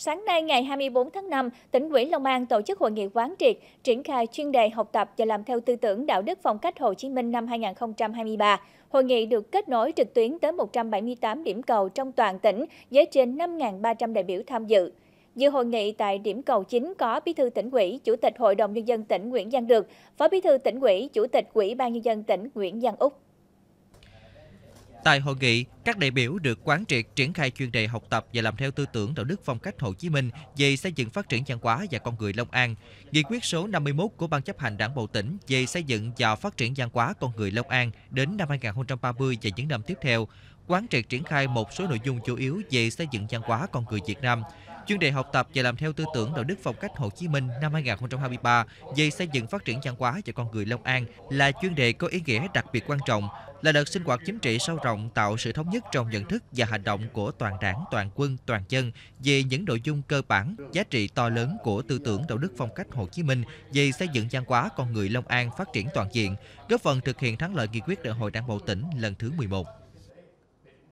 Sáng nay ngày 24 tháng 5, tỉnh ủy Long An tổ chức hội nghị quán triệt triển khai chuyên đề học tập và làm theo tư tưởng đạo đức phong cách Hồ Chí Minh năm 2023. Hội nghị được kết nối trực tuyến tới 178 điểm cầu trong toàn tỉnh với trên 5.300 đại biểu tham dự. Dự hội nghị tại điểm cầu chính có Bí thư tỉnh ủy, Chủ tịch Hội đồng nhân dân tỉnh Nguyễn Văn Được, Phó Bí thư tỉnh ủy, Chủ tịch Ủy ban nhân dân tỉnh Nguyễn Văn Úc. Tại hội nghị, các đại biểu được quán triệt triển khai chuyên đề học tập và làm theo tư tưởng đạo đức phong cách Hồ Chí Minh về xây dựng phát triển văn hóa và con người Long An, nghị quyết số 51 của Ban chấp hành Đảng Bộ tỉnh về xây dựng và phát triển văn hóa con người Long An đến năm 2030 và những năm tiếp theo, quán triệt triển khai một số nội dung chủ yếu về xây dựng văn hóa con người Việt Nam, chuyên đề học tập và làm theo tư tưởng đạo đức phong cách Hồ Chí Minh năm 2023 về xây dựng phát triển văn hóa và con người Long An là chuyên đề có ý nghĩa đặc biệt quan trọng, là đợt sinh hoạt chính trị sâu rộng tạo sự thống nhất trong nhận thức và hành động của toàn đảng, toàn quân, toàn dân về những nội dung cơ bản, giá trị to lớn của tư tưởng đạo đức phong cách Hồ Chí Minh về xây dựng văn hóa con người Long An phát triển toàn diện, góp phần thực hiện thắng lợi nghị quyết đại hội đảng bộ tỉnh lần thứ 11.